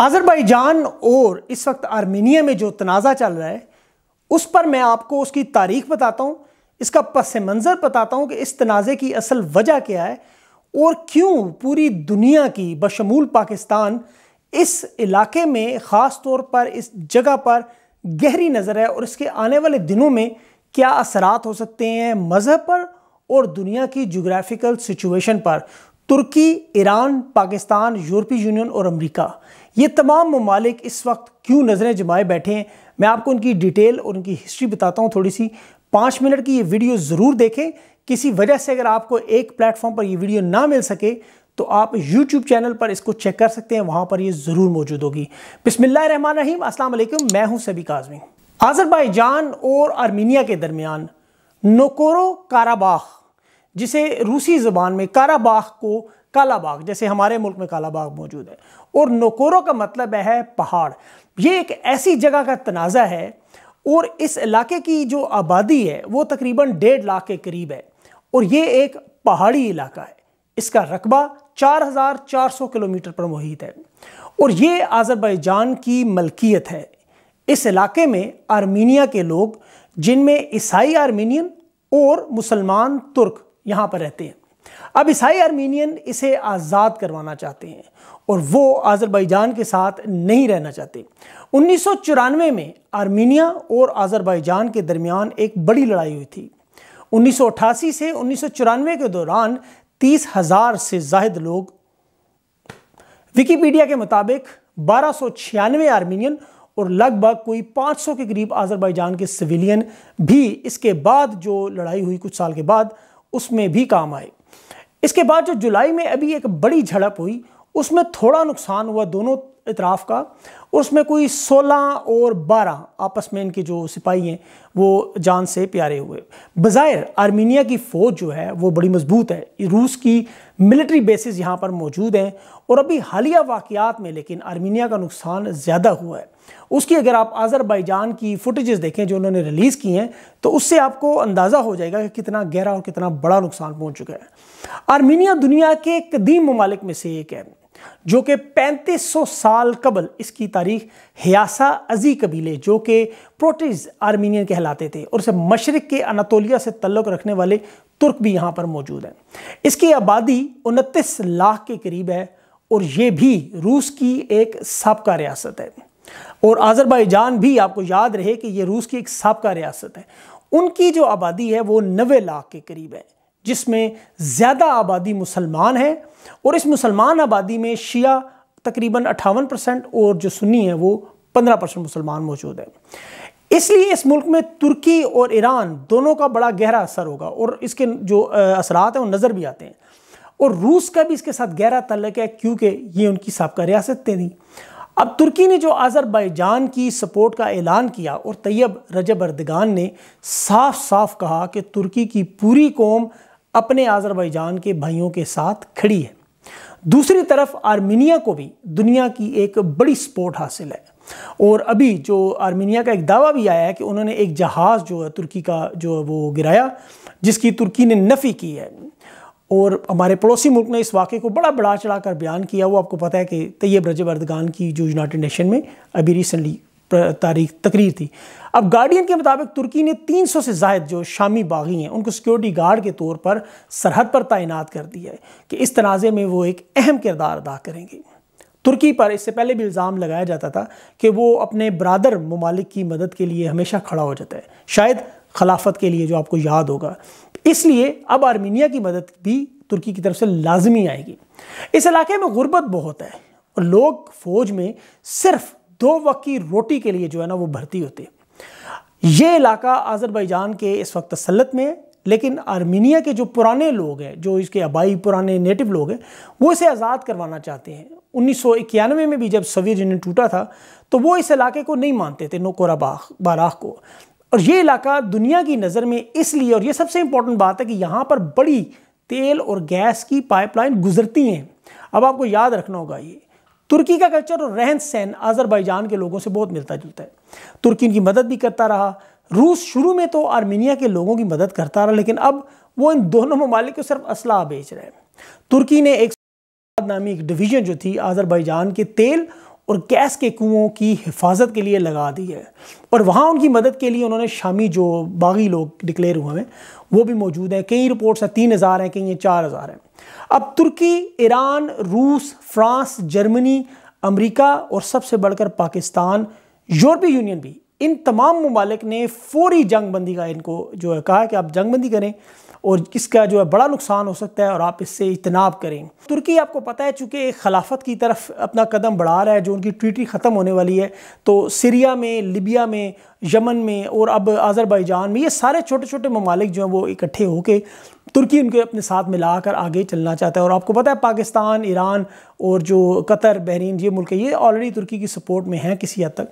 Azerbaijan और इस वक्त आर्मेनिया में जो तनाज़ा चल रहा है उस पर मैं आपको उसकी तारीख बताता हूँ इसका पस मंज़र बताता हूँ कि इस तनाज़े की असल वजह क्या है और क्यों पूरी दुनिया की बशमूल पाकिस्तान इस इलाके में ख़ास तौर पर इस जगह पर गहरी नज़र है और इसके आने वाले दिनों में क्या असरात हो सकते हैं मज़हब पर और दुनिया की जोग्राफ़िकल सिचुएशन पर तुर्की ईरान पाकिस्तान यूरोपीय यूनियन और अमेरिका ये तमाम ममालिक इस वक्त क्यों नज़रें जमाए बैठे हैं मैं आपको उनकी डिटेल और उनकी हिस्ट्री बताता हूँ थोड़ी सी पाँच मिनट की ये वीडियो ज़रूर देखें किसी वजह से अगर आपको एक प्लेटफॉर्म पर ये वीडियो ना मिल सके तो आप YouTube चैनल पर इसको चेक कर सकते हैं वहाँ पर ये ज़रूर मौजूद होगी रन रहीम अस्सलाम वालेकुम मैं हूँ सभी काजमी आजरबाई और आर्मीनिया के दरमियान नोकोरो काराबाख जिसे रूसी ज़बान में काराबाग को कालाबाग जैसे हमारे मुल्क में कालाबाग मौजूद है और नोकोरो का मतलब है पहाड़ ये एक ऐसी जगह का तनाज़ा है और इस इलाके की जो आबादी है वो तकरीबन डेढ़ लाख के करीब है और ये एक पहाड़ी इलाका है इसका रकबा 4,400 किलोमीटर पर मुहित है और ये आज़रबाईजान की मलकियत है इस इलाके में आर्मीनिया के लोग जिनमें ईसाई आर्मीनियन और मुसलमान तुर्क यहाँ पर रहते हैं अब ईसाई आर्मीनियन इसे आज़ाद करवाना चाहते हैं और वो आज़रबाईजान के साथ नहीं रहना चाहते उन्नीस में आर्मीनिया और आज़रबाईजान के दरमियान एक बड़ी लड़ाई हुई थी 1988 से उन्नीस के दौरान तीस हज़ार से जायद लोग विकीपीडिया के मुताबिक बारह सौ छियानवे आर्मीनियन और लगभग कोई 500 के करीब आज़रबाईजान के सिविलियन भी इसके बाद जो लड़ाई हुई कुछ साल के बाद उसमें भी काम आए इसके बाद जो जुलाई में अभी एक बड़ी झड़प हुई उसमें थोड़ा नुकसान हुआ दोनों इतराफ़ का उसमें कोई 16 और 12 आपस में इनके जो सिपाही हैं वो जान से प्यारे हुए बज़ाहिर आर्मीनिया की फ़ौज जो है वो बड़ी मजबूत है रूस की मिलिट्री बेसिस यहाँ पर मौजूद हैं और अभी हालिया वाक़ात में लेकिन आर्मीनिया का नुकसान ज़्यादा हुआ है उसकी अगर आप आज़रबाईजान की फुटेजेस देखें जो उन्होंने रिलीज़ की हैं तो उससे आपको अंदाज़ा हो जाएगा कि कितना गहरा और कितना बड़ा नुकसान पहुंच चुका है आर्मीनिया दुनिया के कदीम ममालिक में से एक है जो कि 3500 साल कबल इसकी तारीख हयासा अजी कबीले जो कि प्रोटीज आर्मीनियन कहलाते थे और उसे मशरक के अनातोलिया से तल्लुक़ रखने वाले तुर्क भी यहाँ पर मौजूद हैं इसकी आबादी उनतीस लाख के करीब है और ये भी रूस की एक सबका रियासत है और आज़रबाईजान भी आपको याद रहे कि ये रूस की एक सबका रियासत है उनकी जो आबादी है वो नवे लाख के करीब है जिसमें ज़्यादा आबादी मुसलमान है और इस मुसलमान आबादी में शिया तकरीबन अट्ठावन परसेंट और जो सुन्नी है वो पंद्रह परसेंट मुसलमान मौजूद है इसलिए इस मुल्क में तुर्की और ईरान दोनों का बड़ा गहरा असर होगा और इसके जो असरात हैं वो नज़र भी आते हैं और रूस का भी इसके साथ गहरा तल्लक है क्योंकि ये उनकी सबका रियासतें थी अब तुर्की ने जो अज़रबैजान की सपोर्ट का ऐलान किया और तैयब रजब अर्दगान ने साफ साफ कहा कि तुर्की की पूरी कौम अपने आज़रबैजान के भाइयों के साथ खड़ी है दूसरी तरफ आर्मीनिया को भी दुनिया की एक बड़ी सपोर्ट हासिल है और अभी जो आर्मीनिया का एक दावा भी आया है कि उन्होंने एक जहाज़ जो है तुर्की का जो है वो गिराया जिसकी तुर्की ने नफ़ी की है और हमारे पड़ोसी मुल्क ने इस वाक़े को बड़ा बढ़ा चढ़ा कर बयान किया वो आपको पता है कि तैयब रजब अर्दगान की जो यूनाइटेड नेशन में अभी रिसेंटली तारीख तकरीर थी अब गार्डियन के मुताबिक तुर्की ने 300 से जायद जो शामी बागी हैं उनको सिक्योरिटी गार्ड के तौर पर सरहद पर तैनात कर दिया है कि इस तनाज़े में वो एक अहम किरदार अदा करेंगे तुर्की पर इससे पहले भी इल्ज़ाम लगाया जाता था कि वो अपने बरदर ममालिक की मदद के लिए हमेशा खड़ा हो जाता है शायद खिलाफत के लिए जो आपको याद होगा इसलिए अब आर्मीनिया की मदद भी तुर्की की तरफ से लाजमी आएगी इस इलाके में गुर्बत बहुत है और लोग फौज में सिर्फ दो वक्त की रोटी के लिए जो है ना वो भर्ती होते ये इलाका आज़रबाईजान के इस वक्त तसलत में है लेकिन आर्मीनिया के जो पुराने लोग हैं जो इसके आबाई पुराने नेटिव लोग हैं वो इसे आज़ाद करवाना चाहते हैं उन्नीस में भी जब सोवियत यूनियन टूटा था तो वो इस इलाके को नहीं मानते थे नोकोरा बाराख को और ये इलाका दुनिया की नज़र में इसलिए और ये सबसे इंपॉर्टेंट बात है कि यहाँ पर बड़ी तेल और गैस की पाइपलाइन गुजरती हैं अब आपको याद रखना होगा ये तुर्की का कल्चर और रहन सहन आज़रबाईजान के लोगों से बहुत मिलता जुलता है तुर्की इनकी मदद भी करता रहा रूस शुरू में तो आर्मीनिया के लोगों की मदद करता रहा लेकिन अब वो इन दोनों ममालिक को सिर्फ असलाह बेच रहे हैं तुर्की ने एक नामी एक डिवीज़न जो थी आज़रबाईजान के तेल और गैस के कुओं की हिफाजत के लिए लगा दी है और वहाँ उनकी मदद के लिए उन्होंने शामी जो बागी लोग डिक्लेयर हुए हैं वो भी मौजूद हैं कई रिपोर्ट्स हैं तीन हज़ार हैं कई चार हज़ार हैं अब तुर्की ईरान रूस फ्रांस जर्मनी अमेरिका और सबसे बढ़कर पाकिस्तान यूरोपीय यूनियन भी इन तमाम ममालिक ने फौरी जंग बंदी का इनको जो है कहा कि आप जंग बंदी करें और इसका जो है बड़ा नुकसान हो सकता है और आप इससे इतनाब करें तुर्की आपको पता है चूँकि खिलाफत की तरफ अपना कदम बढ़ा रहा है जो उनकी ट्रीटी ख़त्म होने वाली है तो सीरिया में लिबिया में यमन में और अब आज़रबाईजान में ये सारे छोटे छोटे ममालिक जो हैं वो इकट्ठे होकर तुर्की उनके अपने साथ मिला कर आगे चलना चाहता है और आपको पता है पाकिस्तान ईरान और जो कतर बहरीन ये मुल्क ये ऑलरेडी तुर्की की सपोर्ट में हैं किसी हद तक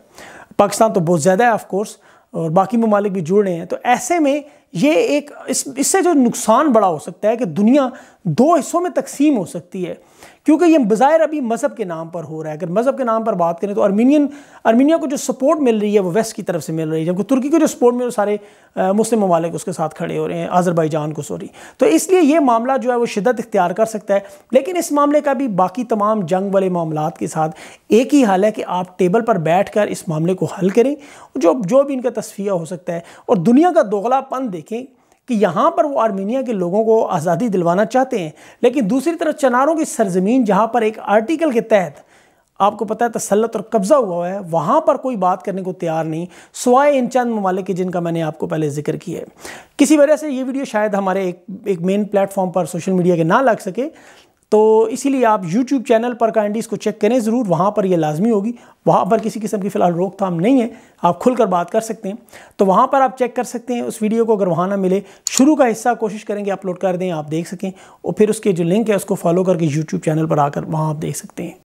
पाकिस्तान तो बहुत ज़्यादा है ऑफ कोर्स और बाकी ममालिक भी जुड़ रहे हैं तो ऐसे में ये एक इस इससे जो नुकसान बड़ा हो सकता है कि दुनिया दो हिस्सों में तकसीम हो सकती है क्योंकि ये बज़ाहिर अभी मज़हब के नाम पर हो रहा है अगर मज़हब के नाम पर बात करें तो अर्मीनियन अर्मीनिया को जो सपोर्ट मिल रही है वो वेस्ट की तरफ से मिल रही है जबकि तुर्की को जो सपोर्ट मिल रही है सारे मुस्लिम ममालिक उसके साथ खड़े हो रहे हैं आज़रबाईजान को सॉरी तो इसलिए ये मामला जो है वो शिदत इख्तियार कर सकता है लेकिन इस मामले का भी बाकी तमाम जंग वाले मामला के साथ एक ही हाल है कि आप टेबल पर बैठ कर इस मामले को हल करें जो जो भी इनका तस्फिया हो सकता है और दुनिया का दोगलापन देखें कि यहाँ पर वो आर्मेनिया के लोगों को आज़ादी दिलवाना चाहते हैं लेकिन दूसरी तरफ चनारों की सरजमीन जहाँ पर एक आर्टिकल के तहत आपको पता है तसलत और कब्ज़ा हुआ है वहाँ पर कोई बात करने को तैयार नहीं सवाए इन चंद ममालिक जिनका मैंने आपको पहले जिक्र किया है किसी वजह से ये वीडियो शायद हमारे एक एक मेन प्लेटफॉर्म पर सोशल मीडिया के ना लग सके तो इसीलिए आप यूट्यूब चैनल पर काइंडली इसको चेक करें ज़रूर वहाँ पर यह लाजमी होगी वहाँ पर किसी किस्म की फ़िलहाल रोकथाम नहीं है आप खुलकर बात कर सकते हैं तो वहाँ पर आप चेक कर सकते हैं उस वीडियो को अगर वहाँ ना मिले शुरू का हिस्सा कोशिश करेंगे अपलोड कर दें आप देख सकें और फिर उसके जो लिंक है उसको फॉलो करके यूट्यूब चैनल पर आकर वहाँ आप देख सकते हैं